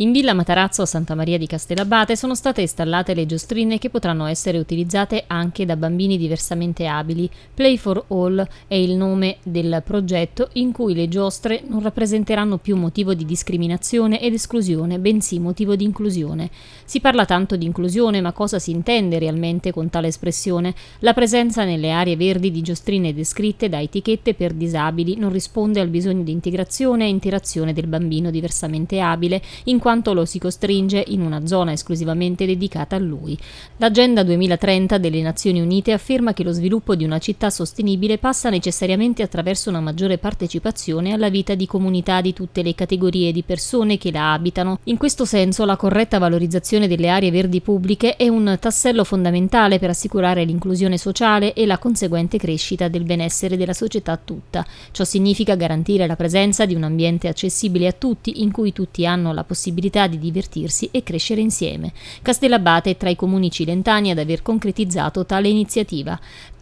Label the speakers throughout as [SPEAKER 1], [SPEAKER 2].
[SPEAKER 1] In Villa Matarazzo a Santa Maria di Castellabate sono state installate le giostrine che potranno essere utilizzate anche da bambini diversamente abili. Play for All è il nome del progetto in cui le giostre non rappresenteranno più motivo di discriminazione ed esclusione, bensì motivo di inclusione. Si parla tanto di inclusione, ma cosa si intende realmente con tale espressione? La presenza nelle aree verdi di giostrine descritte da etichette per disabili non risponde al bisogno di integrazione e interazione del bambino diversamente abile, in quanto lo si costringe in una zona esclusivamente dedicata a lui. L'Agenda 2030 delle Nazioni Unite afferma che lo sviluppo di una città sostenibile passa necessariamente attraverso una maggiore partecipazione alla vita di comunità di tutte le categorie di persone che la abitano. In questo senso la corretta valorizzazione delle aree verdi pubbliche è un tassello fondamentale per assicurare l'inclusione sociale e la conseguente crescita del benessere della società tutta. Ciò significa garantire la presenza di un ambiente accessibile a tutti in cui tutti hanno la possibilità possibilità di divertirsi e crescere insieme. Castellabate è tra i comuni cilentani ad aver concretizzato tale iniziativa.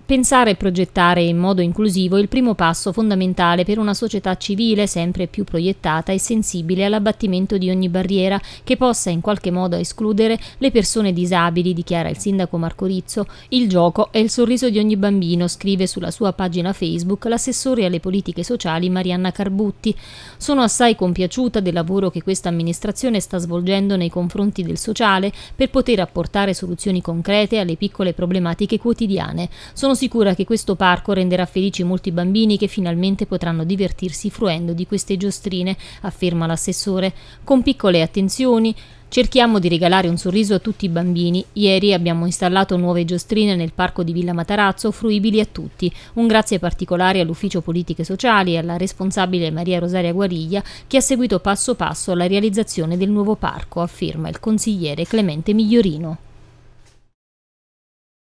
[SPEAKER 1] Pensare e progettare in modo inclusivo è il primo passo fondamentale per una società civile sempre più proiettata e sensibile all'abbattimento di ogni barriera che possa in qualche modo escludere le persone disabili, dichiara il sindaco Marco Rizzo. Il gioco è il sorriso di ogni bambino, scrive sulla sua pagina Facebook l'assessore alle politiche sociali Marianna Carbutti. Sono assai compiaciuta del lavoro che questa amministrazione sta svolgendo nei confronti del sociale per poter apportare soluzioni concrete alle piccole problematiche quotidiane. Sono sono sicura che questo parco renderà felici molti bambini che finalmente potranno divertirsi fruendo di queste giostrine, afferma l'assessore, con piccole attenzioni. Cerchiamo di regalare un sorriso a tutti i bambini. Ieri abbiamo installato nuove giostrine nel parco di Villa Matarazzo, fruibili a tutti. Un grazie particolare all'Ufficio Politiche Sociali e alla responsabile Maria Rosaria Guariglia, che ha seguito passo passo la realizzazione del nuovo parco, afferma il consigliere Clemente Migliorino.